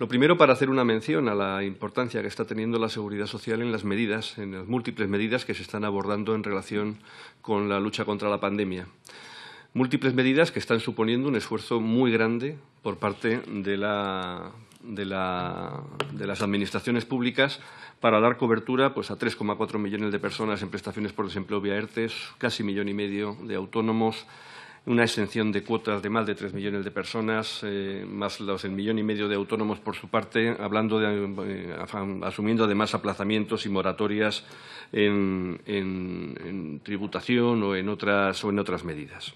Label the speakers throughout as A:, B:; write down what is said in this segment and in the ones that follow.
A: Lo primero para hacer una mención a la importancia que está teniendo la seguridad social en las medidas, en las múltiples medidas que se están abordando en relación con la lucha contra la pandemia. Múltiples medidas que están suponiendo un esfuerzo muy grande por parte de, las administraciones públicas para dar cobertura pues, a 3,4 millones de personas en prestaciones por desempleo vía ERTES, casi millón y medio de autónomos, una exención de cuotas de más de tres millones de personas, eh, más los el millón y medio de autónomos por su parte, hablando eh, asumiendo además aplazamientos y moratorias en, tributación o en otras, o en otras medidas.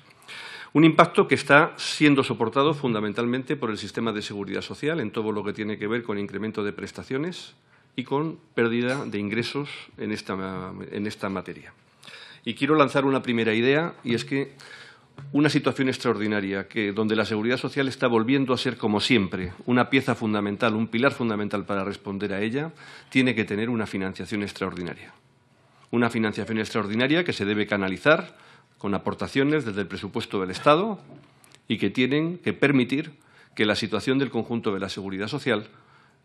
A: Un impacto que está siendo soportado fundamentalmente por el sistema de seguridad social en todo lo que tiene que ver con incremento de prestaciones y con pérdida de ingresos en esta, en esta materia. Y quiero lanzar una primera idea y es que una situación extraordinaria, que, donde la seguridad social está volviendo a ser, como siempre, una pieza fundamental, un pilar fundamental para responder a ella, tiene que tener una financiación extraordinaria. Una financiación extraordinaria que se debe canalizar con aportaciones desde el presupuesto del Estado y que tienen que permitir que la situación del conjunto de la seguridad social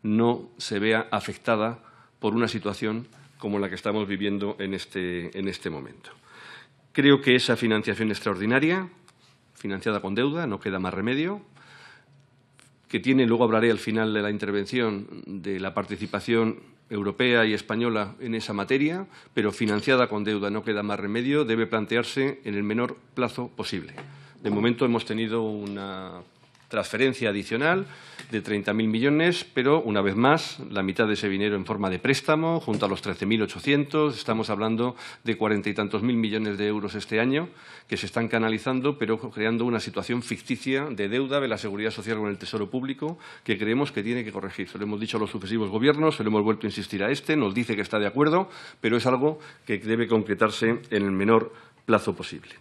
A: no se vea afectada por una situación como la que estamos viviendo en este, este momento. Creo que esa financiación extraordinaria, financiada con deuda, no queda más remedio, que tiene, luego hablaré al final de la intervención, de la participación europea y española en esa materia, pero financiada con deuda no queda más remedio, debe plantearse en el menor plazo posible. De momento hemos tenido una transferencia adicional de 30.000 millones, pero una vez más, la mitad de ese dinero en forma de préstamo, junto a los 13.800, estamos hablando de cuarenta y tantos mil millones de euros este año que se están canalizando, pero creando una situación ficticia de deuda de la seguridad social con el Tesoro Público que creemos que tiene que corregir. Se lo hemos dicho a los sucesivos gobiernos, se lo hemos vuelto a insistir a este, nos dice que está de acuerdo, pero es algo que debe concretarse en el menor plazo posible.